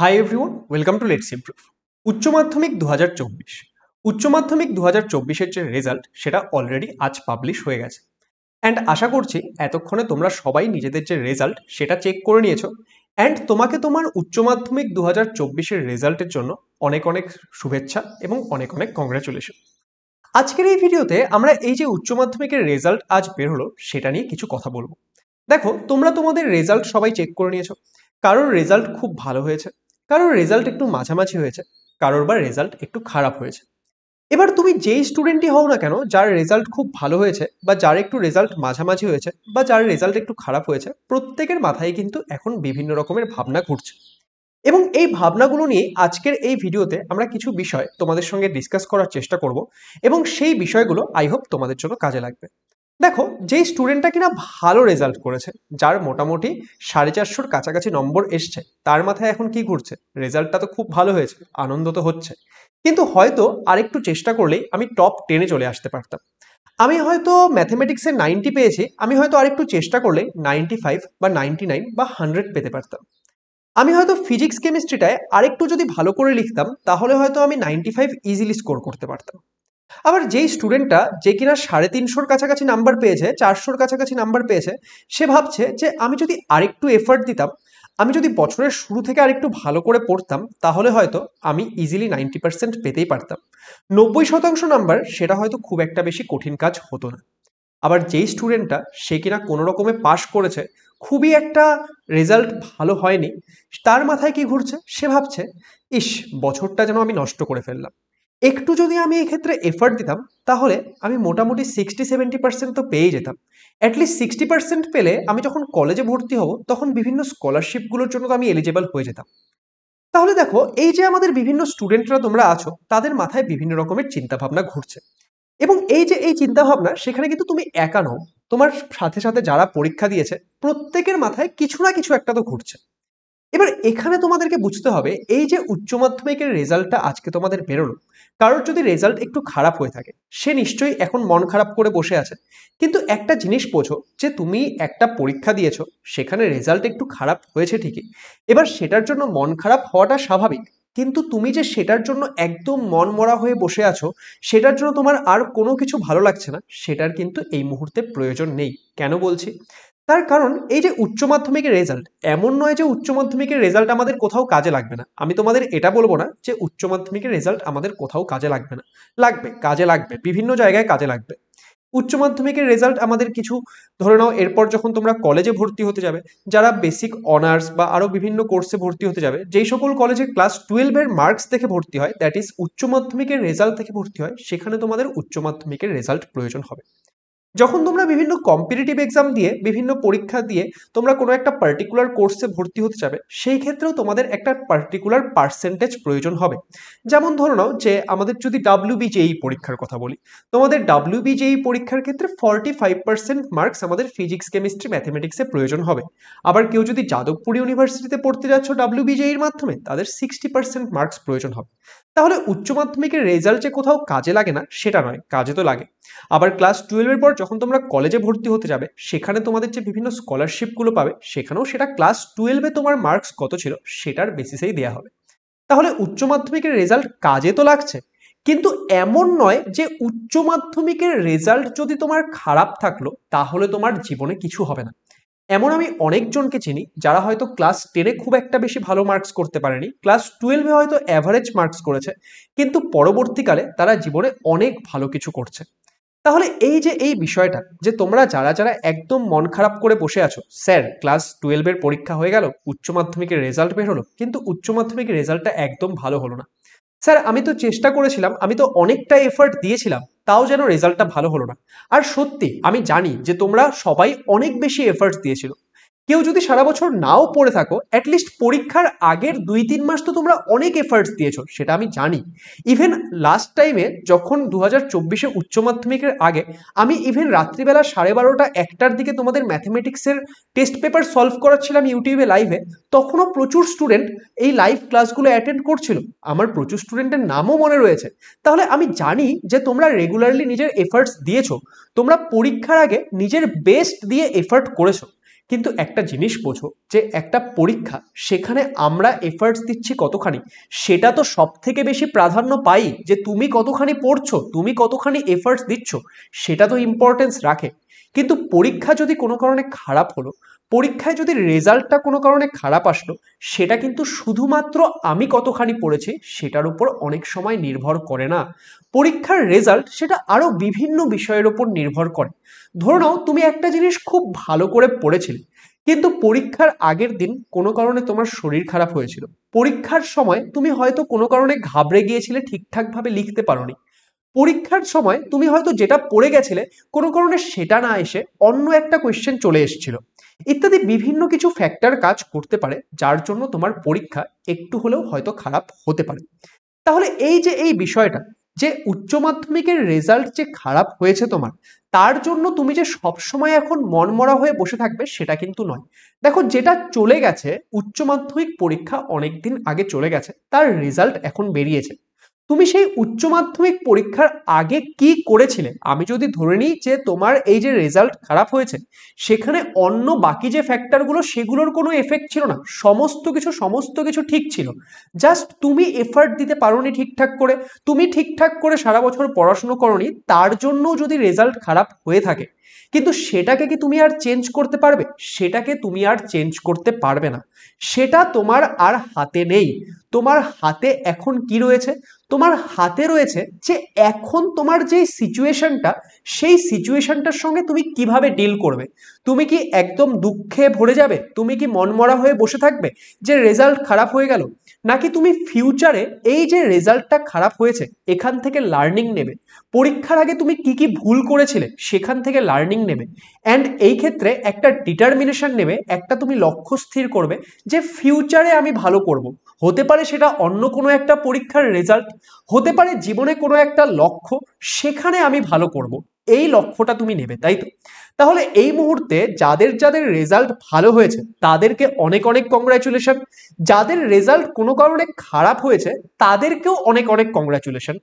high everyone welcome to let's improve Uchcha Madhyamik দু হাজার চব্বিশ উচ্চ মাধ্যমিক দু হাজার চব্বিশের যে রেজাল্ট সেটা অলরেডি আজ পাবলিশ হয়ে গেছে অ্যান্ড আশা করছি এতক্ষণে তোমরা সবাই নিজেদের যে রেজাল্ট সেটা চেক করে নিয়েছো অ্যান্ড তোমাকে তোমার উচ্চ মাধ্যমিক দু হাজার চব্বিশের রেজাল্টের জন্য অনেক অনেক শুভেচ্ছা এবং অনেক অনেক কংগ্রাচুলেশন আজকের এই ভিডিওতে আমরা এই যে উচ্চ মাধ্যমিকের রেজাল্ট আজ বের হলো সেটা নিয়ে কিছু কথা বলবো দেখো তোমরা তোমাদের রেজাল্ট সবাই চেক করে নিয়েছো কারোর রেজাল্ট খুব ভালো হয়েছে কারোর রেজাল্ট একটু মাঝামাঝি হয়েছে কারোর বা রেজাল্ট একটু খারাপ হয়েছে এবার তুমি যেই স্টুডেন্টই হও না কেন যার রেজাল্ট খুব ভালো হয়েছে বা যার একটু রেজাল্ট মাঝামাঝি হয়েছে বা যার রেজাল্ট একটু খারাপ হয়েছে প্রত্যেকের মাথায় কিন্তু এখন বিভিন্ন রকমের ভাবনা ঘুরছে এবং এই ভাবনাগুলো নিয়ে আজকের এই ভিডিওতে আমরা কিছু বিষয় তোমাদের সঙ্গে ডিসকাস করার চেষ্টা করব এবং সেই বিষয়গুলো আই হোপ তোমাদের জন্য কাজে লাগবে দেখো যেই স্টুডেন্টটা কিনা ভালো রেজাল্ট করেছে যার মোটামুটি সাড়ে চারশোর কাছাকাছি নম্বর এসছে তার মাথায় এখন কি ঘুরছে রেজাল্টটা তো খুব ভালো হয়েছে আনন্দ তো হচ্ছে কিন্তু হয়তো আরেকটু চেষ্টা করলেই আমি টপ টেনে চলে আসতে পারতাম আমি হয়তো ম্যাথমেটিক্সে নাইনটি পেয়েছি আমি হয়তো আরেকটু চেষ্টা করলে নাইনটি ফাইভ বা নাইনটি নাইন বা হান্ড্রেড পেতে পারতাম আমি হয়তো ফিজিক্স কেমিস্ট্রিটায় আরেকটু যদি ভালো করে লিখতাম তাহলে হয়তো আমি নাইনটি ফাইভ ইজিলি স্কোর করতে পারতাম আবার যেই স্টুডেন্টটা যে কিনা সাড়ে তিনশোর কাছাকাছি নাম্বার পেয়েছে চারশোর কাছাকাছি নাম্বার পেয়েছে সে ভাবছে যে আমি যদি আরেকটু এফার্ট দিতাম আমি যদি বছরের শুরু থেকে আরেকটু ভালো করে পড়তাম তাহলে হয়তো আমি ইজিলি নাইনটি পার্সেন্ট পেতেই পারতাম নব্বই শতাংশ নাম্বার সেটা হয়তো খুব একটা বেশি কঠিন কাজ হতো না আবার যেই স্টুডেন্টটা সে কিনা কোনো রকমে পাশ করেছে খুবই একটা রেজাল্ট ভালো হয়নি তার মাথায় কি ঘুরছে সে ভাবছে ইস বছরটা যেন আমি নষ্ট করে ফেললাম একটু যদি আমি এক্ষেত্রে এফার্ট দিতাম তাহলে আমি মোটামুটি সিক্সটি সেভেন্টি পার্সেন্ট তো পেয়ে যেতাম অ্যাটলিস্ট সিক্সটি পার্সেন্ট পেলে আমি যখন কলেজে ভর্তি হব তখন বিভিন্ন স্কলারশিপগুলোর জন্য তো আমি এলিজেবল হয়ে যেতাম তাহলে দেখো এই যে আমাদের বিভিন্ন স্টুডেন্টরা তোমরা আছো তাদের মাথায় বিভিন্ন রকমের চিন্তাভাবনা ঘুরছে এবং এই যে এই চিন্তাভাবনা সেখানে কিন্তু তুমি একা নও তোমার সাথে সাথে যারা পরীক্ষা দিয়েছে প্রত্যেকের মাথায় কিছু না কিছু একটা তো ঘুরছে এবার এখানে তোমাদেরকে বুঝতে হবে এই যে উচ্চ মাধ্যমিকের রেজাল্টটা আজকে তোমাদের বেরোলো কারোর যদি রেজাল্ট একটু খারাপ হয়ে থাকে সে নিশ্চয়ই এখন মন খারাপ করে বসে আছে কিন্তু একটা জিনিস বোঝো যে তুমি একটা পরীক্ষা দিয়েছো সেখানে রেজাল্ট একটু খারাপ হয়েছে ঠিকই এবার সেটার জন্য মন খারাপ হওয়াটা স্বাভাবিক কিন্তু তুমি যে সেটার জন্য একদম মন মরা হয়ে বসে আছো সেটার জন্য তোমার আর কোনো কিছু ভালো লাগছে না সেটার কিন্তু এই মুহূর্তে প্রয়োজন নেই কেন বলছি তার কারণ এই যে উচ্চ মাধ্যমিকের রেজাল্ট এমন নয় যে উচ্চ মাধ্যমিকের রেজাল্ট আমাদের কোথাও কাজে লাগবে না আমি তোমাদের এটা বলবো না যে উচ্চ মাধ্যমিকের রেজাল্ট আমাদের কোথাও কাজে লাগবে না লাগবে কাজে লাগবে বিভিন্ন জায়গায় কাজে লাগবে উচ্চ মাধ্যমিকের রেজাল্ট আমাদের কিছু ধরে নাও এরপর যখন তোমরা কলেজে ভর্তি হতে যাবে যারা বেসিক অনার্স বা আরও বিভিন্ন কোর্সে ভর্তি হতে যাবে যেই সকল কলেজে ক্লাস টুয়েলভের মার্কস দেখে ভর্তি হয় দ্যাট ইজ উচ্চ মাধ্যমিকের রেজাল্ট থেকে ভর্তি হয় সেখানে তোমাদের উচ্চ মাধ্যমিকের রেজাল্ট প্রয়োজন হবে যখন তোমরা বিভিন্ন কম্পিটিটিভ এক্সাম দিয়ে বিভিন্ন পরীক্ষা দিয়ে তোমরা কোনো একটা পার্টিকুলার কোর্সে ভর্তি হতে যাবে সেই ক্ষেত্রেও তোমাদের একটা পার্টিকুলার পার্সেন্টেজ প্রয়োজন হবে যেমন ধরে নাও যে আমাদের যদি ডাব্লিউ বিজেই পরীক্ষার কথা বলি তোমাদের ডাব্লিউ বিজেই পরীক্ষার ক্ষেত্রে ফর্টি ফাইভ পার্সেন্ট মার্কস আমাদের ফিজিক্স কেমিস্ট্রি ম্যাথামেটিক্সে প্রয়োজন হবে আবার কেউ যদি যাদবপুর ইউনিভার্সিটিতে পড়তে যাচ্ছ ডাব্লিউ বিজেইর মাধ্যমে তাদের সিক্সটি পার্সেন্ট মার্কস প্রয়োজন হবে তাহলে উচ্চ মাধ্যমিকের রেজাল্ট যে কোথাও কাজে লাগে না সেটা নয় কাজে তো লাগে আবার ক্লাস টুয়েলভের পর যখন তোমরা কলেজে ভর্তি হতে যাবে সেখানে তোমাদের যে বিভিন্ন স্কলারশিপগুলো পাবে সেখানেও সেটা ক্লাস টুয়েলভে তোমার মার্কস কত ছিল সেটার বেসিসেই দেওয়া হবে তাহলে উচ্চ মাধ্যমিকের রেজাল্ট কাজে তো লাগছে কিন্তু এমন নয় যে উচ্চ মাধ্যমিকের রেজাল্ট যদি তোমার খারাপ থাকলো তাহলে তোমার জীবনে কিছু হবে না এমন আমি অনেকজনকে চিনি যারা হয়তো ক্লাস টেনে খুব একটা বেশি ভালো মার্কস করতে পারেনি ক্লাস টুয়েলভে হয়তো অ্যাভারেজ মার্কস করেছে কিন্তু পরবর্তীকালে তারা জীবনে অনেক ভালো কিছু করছে তাহলে এই যে এই বিষয়টা যে তোমরা যারা যারা একদম মন খারাপ করে বসে আছো স্যার ক্লাস টুয়েলভের পরীক্ষা হয়ে গেল উচ্চ মাধ্যমিকের রেজাল্ট বের হলো কিন্তু উচ্চ মাধ্যমিকের রেজাল্টটা একদম ভালো হলো না স্যার আমি তো চেষ্টা করেছিলাম আমি তো অনেকটা এফার্ট দিয়েছিলাম তাও যেন রেজাল্টটা ভালো হলো না আর সত্যি আমি জানি যে তোমরা সবাই অনেক বেশি এফার্টস দিয়েছিল কেউ যদি সারা বছর নাও পড়ে থাকো অ্যাটলিস্ট পরীক্ষার আগের দুই তিন মাস তো তোমরা অনেক এফার্টস দিয়েছো সেটা আমি জানি ইভেন লাস্ট টাইমে যখন দু হাজার চব্বিশে উচ্চ মাধ্যমিকের আগে আমি ইভেন রাত্রিবেলা সাড়ে বারোটা একটার দিকে তোমাদের ম্যাথমেটিক্সের টেস্ট পেপার সলভ করাচ্ছিলাম ইউটিউবে লাইভে তখনও প্রচুর স্টুডেন্ট এই লাইভ ক্লাসগুলো অ্যাটেন্ড করছিল আমার প্রচুর স্টুডেন্টের নামও মনে রয়েছে তাহলে আমি জানি যে তোমরা রেগুলারলি নিজের এফার্টস দিয়েছো তোমরা পরীক্ষার আগে নিজের বেস্ট দিয়ে এফার্ট করেছো কিন্তু একটা জিনিস বোঝো যে একটা পরীক্ষা সেখানে আমরা এফার্টস দিচ্ছি কতখানি সেটা তো সব থেকে বেশি প্রাধান্য পাই যে তুমি কতখানি পড়ছো তুমি কতখানি এফার্টস দিচ্ছ সেটা তো ইম্পর্টেন্স রাখে কিন্তু পরীক্ষা যদি কোনো কারণে খারাপ হলো পরীক্ষায় যদি রেজাল্টটা কোনো কারণে খারাপ আসলো সেটা কিন্তু শুধুমাত্র আমি কতখানি পড়েছি সেটার উপর অনেক সময় নির্ভর করে না পরীক্ষার রেজাল্ট সেটা আরও বিভিন্ন বিষয়ের উপর নির্ভর করে ধরে নাও তুমি একটা জিনিস খুব ভালো করে পড়েছিলে কিন্তু পরীক্ষার আগের দিন কোনো কারণে তোমার শরীর খারাপ হয়েছিল পরীক্ষার সময় তুমি হয়তো কোনো কারণে ঘাবড়ে গিয়েছিলে ঠিকঠাকভাবে লিখতে পারোনি পরীক্ষার সময় তুমি হয়তো যেটা পড়ে গেছিলে কোনো কারণে সেটা না এসে অন্য একটা কোয়েশ্চেন চলে এসেছিল ইত্যাদি বিভিন্ন কিছু ফ্যাক্টর কাজ করতে পারে যার জন্য তোমার পরীক্ষা একটু হলেও হয়তো খারাপ হতে পারে তাহলে এই যে এই বিষয়টা যে উচ্চ মাধ্যমিকের রেজাল্ট যে খারাপ হয়েছে তোমার তার জন্য তুমি যে সবসময় এখন মনমরা হয়ে বসে থাকবে সেটা কিন্তু নয় দেখো যেটা চলে গেছে উচ্চ মাধ্যমিক পরীক্ষা অনেক দিন আগে চলে গেছে তার রেজাল্ট এখন বেরিয়েছে তুমি সেই উচ্চ মাধ্যমিক পরীক্ষার আগে কি করেছিলে আমি যদি ধরে নিই যে তোমার এই যে রেজাল্ট খারাপ হয়েছে সেখানে অন্য বাকি যে ফ্যাক্টরগুলো সেগুলোর কোনো এফেক্ট ছিল না সমস্ত কিছু সমস্ত কিছু ঠিক ছিল জাস্ট তুমি এফার্ট দিতে পারোনি ঠিকঠাক করে তুমি ঠিকঠাক করে সারা বছর পড়াশুনো করনি তার জন্য যদি রেজাল্ট খারাপ হয়ে থাকে কিন্তু সেটাকে কি তুমি আর চেঞ্জ করতে পারবে সেটাকে তুমি আর চেঞ্জ করতে পারবে না সেটা তোমার আর হাতে নেই তোমার হাতে এখন কি রয়েছে তোমার হাতে রয়েছে যে এখন তোমার যে সিচুয়েশনটা সেই সিচুয়েশনটার সঙ্গে তুমি কিভাবে ডিল করবে তুমি কি একদম দুঃখে ভরে যাবে তুমি কি মনমরা হয়ে বসে থাকবে যে রেজাল্ট খারাপ হয়ে গেল নাকি তুমি ফিউচারে এই যে রেজাল্টটা খারাপ হয়েছে এখান থেকে লার্নিং নেবে পরীক্ষার আগে তুমি কি কি ভুল করেছিলে সেখান থেকে লার্নিং নেবে অ্যান্ড এই ক্ষেত্রে একটা ডিটারমিনেশন নেবে একটা তুমি লক্ষ্য স্থির করবে যে ফিউচারে আমি ভালো করব হতে পারে পারে সেটা অন্য কোনো একটা পরীক্ষার রেজাল্ট হতে পারে জীবনে কোনো একটা লক্ষ্য সেখানে আমি ভালো করব এই লক্ষ্যটা তুমি নেবে তাই তো তাহলে এই মুহূর্তে যাদের যাদের রেজাল্ট ভালো হয়েছে তাদেরকে অনেক অনেক কংগ্রাচুলেশন যাদের রেজাল্ট কোনো কারণে খারাপ হয়েছে তাদেরকেও অনেক অনেক কংগ্রাচুলেশন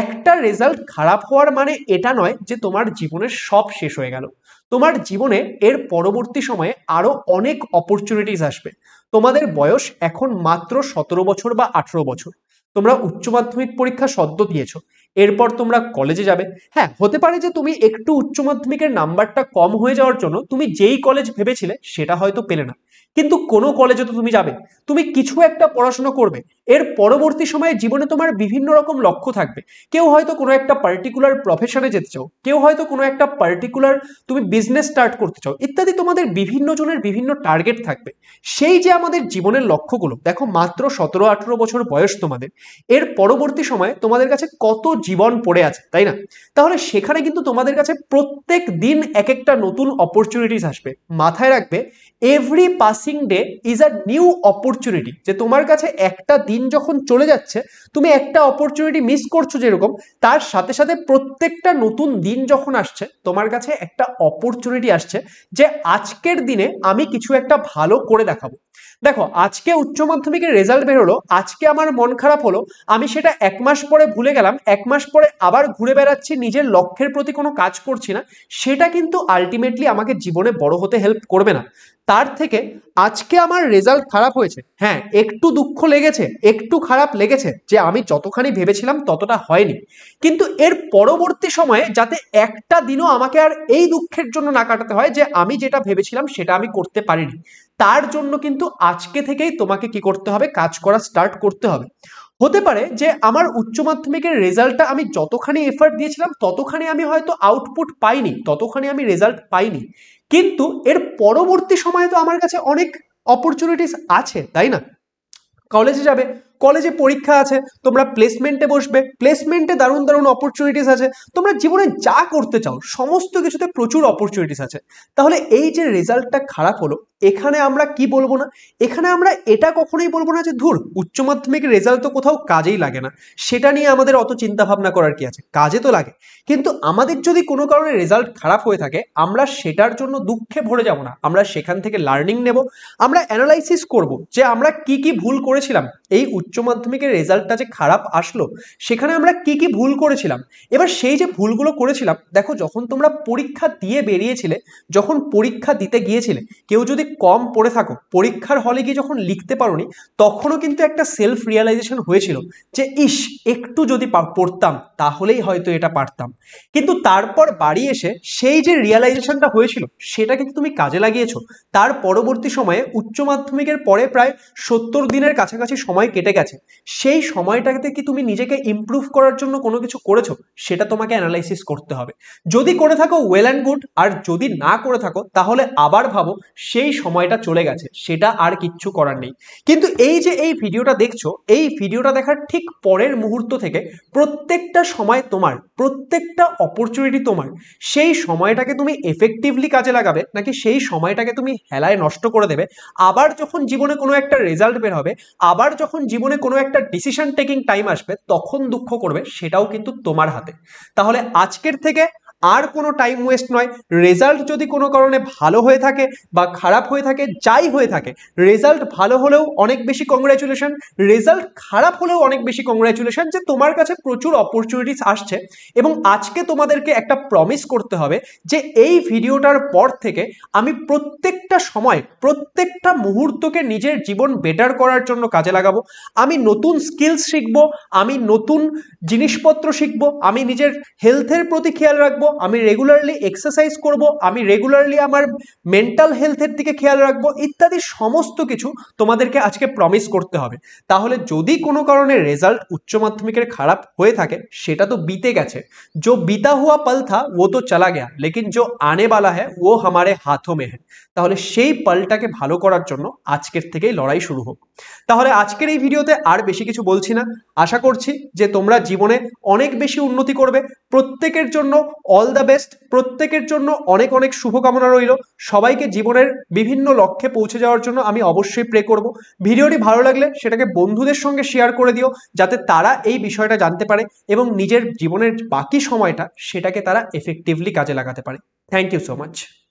একটা রেজাল্ট খারাপ হওয়ার মানে এটা নয় যে তোমার জীবনের সব শেষ হয়ে গেল তোমার জীবনে এর পরবর্তী সময়ে আরও অনেক অপরচুনিটিস আসবে তোমাদের বয়স এখন মাত্র সতেরো বছর বা আঠেরো বছর তোমরা উচ্চ মাধ্যমিক পরীক্ষা সদ্য দিয়েছো এরপর তোমরা কলেজে যাবে হ্যাঁ হতে পারে যে তুমি একটু উচ্চ মাধ্যমিকের নাম্বারটা কম হয়ে যাওয়ার জন্য তুমি যেই কলেজ ভেবেছিলে সেটা হয়তো পেলে না কিন্তু কোনো কলেজে তো তুমি যাবে তুমি কিছু একটা পড়াশোনা করবে এর পরবর্তী সময়ে জীবনে তোমার বিভিন্ন রকম লক্ষ্য থাকবে কেউ হয়তো কোনো একটা পার্টিকুলার প্রফেশনে যেতে চাও কেউ হয়তো কোনো একটা পার্টিকুলার তুমি বিজনেস স্টার্ট করতে চাও ইত্যাদি তোমাদের বিভিন্ন জনের বিভিন্ন টার্গেট থাকবে সেই যে আমাদের জীবনের লক্ষ্যগুলো দেখো মাত্র সতেরো আঠেরো বছর বয়স তোমাদের এর পরবর্তী সময়ে তোমাদের কাছে কত জীবন পড়ে আছে তাই না তাহলে সেখানে কিন্তু তোমাদের কাছে প্রত্যেক দিন এক একটা নতুন অপরচুনিটিস আসবে মাথায় রাখবে every passing day is a new opportunity যে তোমার কাছে একটা দিন যখন চলে যাচ্ছে তুমি একটা অপরচুনিটি মিস করছো যেরকম তার সাথে সাথে প্রত্যেকটা নতুন দিন যখন আসছে তোমার কাছে একটা অপরচুনিটি আসছে যে আজকের দিনে আমি কিছু একটা ভালো করে দেখাবো দেখো আজকে উচ্চ মাধ্যমিকের রেজাল্ট বেরোলো আজকে আমার মন খারাপ হলো আমি সেটা এক মাস পরে ভুলে গেলাম এক মাস মাস পরে আবার ঘুরে বেড়াচ্ছি নিজের লক্ষ্যের প্রতি কোনো কাজ করছি না সেটা কিন্তু আলটিমেটলি আমাকে জীবনে বড় হতে হেল্প করবে না তার থেকে আজকে আমার রেজাল্ট খারাপ হয়েছে হ্যাঁ একটু দুঃখ লেগেছে একটু খারাপ লেগেছে যে আমি যতখানি ভেবেছিলাম ততটা হয়নি কিন্তু এর পরবর্তী সময়ে যাতে একটা দিনও আমাকে আর এই দুঃখের জন্য না কাটাতে হয় যে আমি যেটা ভেবেছিলাম সেটা আমি করতে পারিনি তার জন্য কিন্তু আজকে থেকেই তোমাকে কি করতে হবে কাজ করা স্টার্ট করতে হবে হতে পারে যে আমার উচ্চ মাধ্যমিকের রেজাল্টটা আমি যতখানি এফার্ট দিয়েছিলাম ততখানি আমি হয়তো আউটপুট পাইনি ততখানি আমি রেজাল্ট পাইনি কিন্তু এর পরবর্তী সময়ে তো আমার কাছে অনেক অপরচুনিটিস আছে তাই না কলেজে যাবে কলেজে পরীক্ষা আছে তোমরা প্লেসমেন্টে বসবে প্লেসমেন্টে দারুণ দারুণ অপরচুনিটিস আছে তোমরা জীবনে যা করতে চাও সমস্ত কিছুতে প্রচুর অপরচুনিটিস আছে তাহলে এই যে রেজাল্টটা খারাপ হলো এখানে আমরা কি বলবো না এখানে আমরা এটা কখনোই বলবো না যে ধুর উচ্চ মাধ্যমিকের রেজাল্ট তো কোথাও কাজেই লাগে না সেটা নিয়ে আমাদের অত চিন্তা ভাবনা করার কি আছে কাজে তো লাগে কিন্তু আমাদের যদি কোনো কারণে রেজাল্ট খারাপ হয়ে থাকে আমরা সেটার জন্য দুঃখে ভরে যাব না আমরা সেখান থেকে লার্নিং নেব আমরা অ্যানালাইসিস করব যে আমরা কি কি ভুল করেছিলাম এই উচ্চ মাধ্যমিকের রেজাল্টটা যে খারাপ আসলো সেখানে আমরা কি কি ভুল করেছিলাম এবার সেই যে ভুলগুলো করেছিলাম দেখো যখন তোমরা পরীক্ষা দিয়ে বেরিয়েছিলে যখন পরীক্ষা দিতে গিয়েছিলে কেউ যদি কম পড়ে থাকো পরীক্ষার হলে গিয়ে যখন লিখতে পারোনি তখনও কিন্তু একটা সেলফ রিয়ালাইজেশন হয়েছিল যে ইস একটু যদি পড়তাম তাহলেই হয়তো এটা পারতাম কিন্তু তারপর বাড়ি এসে সেই যে রিয়ালাইজেশনটা হয়েছিল সেটা কিন্তু তুমি কাজে লাগিয়েছো তার পরবর্তী সময়ে উচ্চ মাধ্যমিকের পরে প্রায় সত্তর দিনের কাছাকাছি সময় কেটে গেছে সেই সময়টাতে কি তুমি নিজেকে ইম্প্রুভ করার জন্য কোনো কিছু করেছো সেটা তোমাকে অ্যানালাইসিস করতে হবে যদি করে থাকো ওয়েল অ্যান্ড গুড আর যদি না করে থাকো তাহলে আবার ভাবো সেই সময়টা চলে গেছে সেটা আর কিচ্ছু করার নেই কিন্তু এই যে এই ভিডিওটা দেখছো এই ভিডিওটা দেখার ঠিক পরের মুহূর্ত থেকে প্রত্যেকটা সময় তোমার প্রত্যেকটা অপরচুনিটি তোমার সেই সময়টাকে তুমি এফেক্টিভলি কাজে লাগাবে নাকি সেই সময়টাকে তুমি হেলায় নষ্ট করে দেবে আবার যখন জীবনে কোনো একটা রেজাল্ট বের হবে আবার যখন জীবন জীবনে কোনো একটা ডিসিশন টেকিং টাইম আসবে তখন দুঃখ করবে সেটাও কিন্তু তোমার হাতে তাহলে আজকের থেকে আর কোনো টাইম ওয়েস্ট নয় রেজাল্ট যদি কোনো কারণে ভালো হয়ে থাকে বা খারাপ হয়ে থাকে যাই হয়ে থাকে রেজাল্ট ভালো হলেও অনেক বেশি কংগ্রাচুলেশন রেজাল্ট খারাপ হলেও অনেক বেশি কংগ্রাচুলেশন যে তোমার কাছে প্রচুর অপরচুনিটিস আসছে এবং আজকে তোমাদেরকে একটা প্রমিস করতে হবে যে এই ভিডিওটার পর থেকে আমি প্রত্যেকটা সময় প্রত্যেকটা মুহূর্তকে নিজের জীবন বেটার করার জন্য কাজে লাগাবো আমি নতুন স্কিলস শিখবো আমি নতুন জিনিসপত্র শিখবো আমি নিজের হেলথের প্রতি খেয়াল রাখবো আমি রেগুলারলি এক্সারসাইজ করব আমি রেগুলারলি আমার মেন্টাল হেলথের দিকে খেয়াল রাখবো ইত্যাদি সমস্ত কিছু তোমাদেরকে আজকে প্রমিস করতে হবে তাহলে যদি কোনো কারণে রেজাল্ট উচ্চ মাধ্যমিকের খারাপ হয়ে থাকে সেটা তো বিতে গেছে যো বিতা হুয়া পল থা ও তো চলা গেয়া লেকিন যো আনে বালা হ্যাঁ ও হামারে হাতো মে হ্যাঁ তাহলে সেই পলটাকে ভালো করার জন্য আজকের থেকেই লড়াই শুরু হোক তাহলে আজকের এই ভিডিওতে আর বেশি কিছু বলছি না আশা করছি যে তোমরা জীবনে অনেক বেশি উন্নতি করবে প্রত্যেকের জন্য অল দ্য বেস্ট প্রত্যেকের জন্য অনেক অনেক শুভকামনা রইল সবাইকে জীবনের বিভিন্ন লক্ষ্যে পৌঁছে যাওয়ার জন্য আমি অবশ্যই প্রে করব ভিডিওটি ভালো লাগলে সেটাকে বন্ধুদের সঙ্গে শেয়ার করে দিও যাতে তারা এই বিষয়টা জানতে পারে এবং নিজের জীবনের বাকি সময়টা সেটাকে তারা এফেক্টিভলি কাজে লাগাতে পারে থ্যাংক ইউ সো মাচ